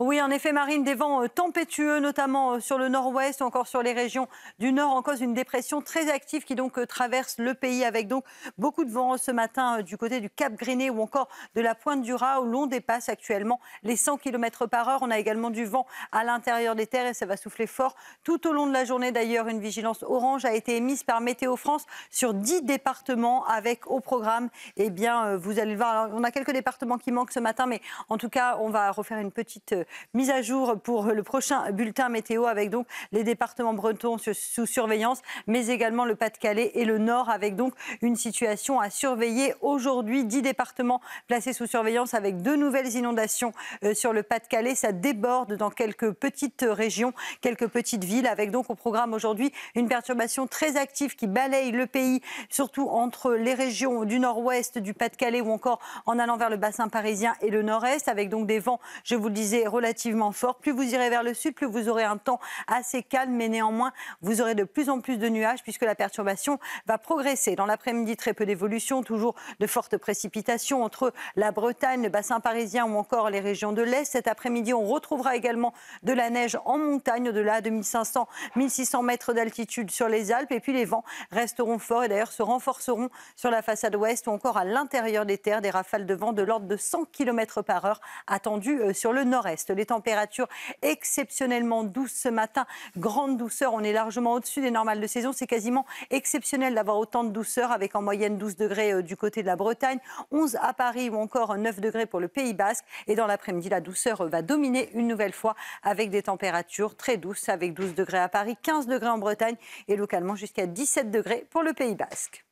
Oui, en effet, Marine, des vents euh, tempétueux, notamment euh, sur le nord-ouest ou encore sur les régions du nord, en cause une dépression très active qui donc euh, traverse le pays avec donc beaucoup de vent ce matin du côté du Cap Griné ou encore de la Pointe du Raz où l'on dépasse actuellement les 100 km par heure. On a également du vent à l'intérieur des terres et ça va souffler fort tout au long de la journée. D'ailleurs, une vigilance orange a été émise par Météo France sur 10 départements avec au programme, eh bien, vous allez le voir, on a quelques départements qui manquent ce matin, mais en tout cas, on va refaire une petite mise à jour pour le prochain bulletin météo avec donc les départements bretons sous surveillance, mais également le Pas-de-Calais et le Nord avec donc une situation à surveiller aujourd'hui. 10 départements placés sous surveillance avec deux nouvelles inondations euh, sur le Pas-de-Calais. Ça déborde dans quelques petites régions, quelques petites villes avec donc au programme aujourd'hui une perturbation très active qui balaye le pays, surtout entre les régions du nord-ouest, du Pas-de-Calais ou encore en allant vers le bassin parisien et le nord-est avec donc des vents, je vous le disais, relativement fort. Plus vous irez vers le sud, plus vous aurez un temps assez calme, mais néanmoins, vous aurez de plus en plus de nuages puisque la perturbation va progresser. Dans l'après-midi, très peu d'évolution, toujours de fortes précipitations entre la Bretagne, le bassin parisien ou encore les régions de l'Est. Cet après-midi, on retrouvera également de la neige en montagne, au-delà de 1500, 1600 mètres d'altitude sur les Alpes. Et puis les vents resteront forts et d'ailleurs se renforceront sur la façade ouest ou encore à l'intérieur des terres, des rafales de vent de l'ordre de 100 km par heure attendues euh, sur le nord-est. Les températures exceptionnellement douces ce matin, grande douceur. On est largement au-dessus des normales de saison. C'est quasiment exceptionnel d'avoir autant de douceur avec en moyenne 12 degrés euh, du côté de la Bretagne, 11 à Paris ou encore 9 degrés pour le Pays Basque. Et dans l'après-midi, la douceur euh, va dominer une nouvelle fois avec des températures très douces avec 12 degrés à Paris, 15 degrés en Bretagne et localement jusqu'à 17 degrés pour le Pays Basque.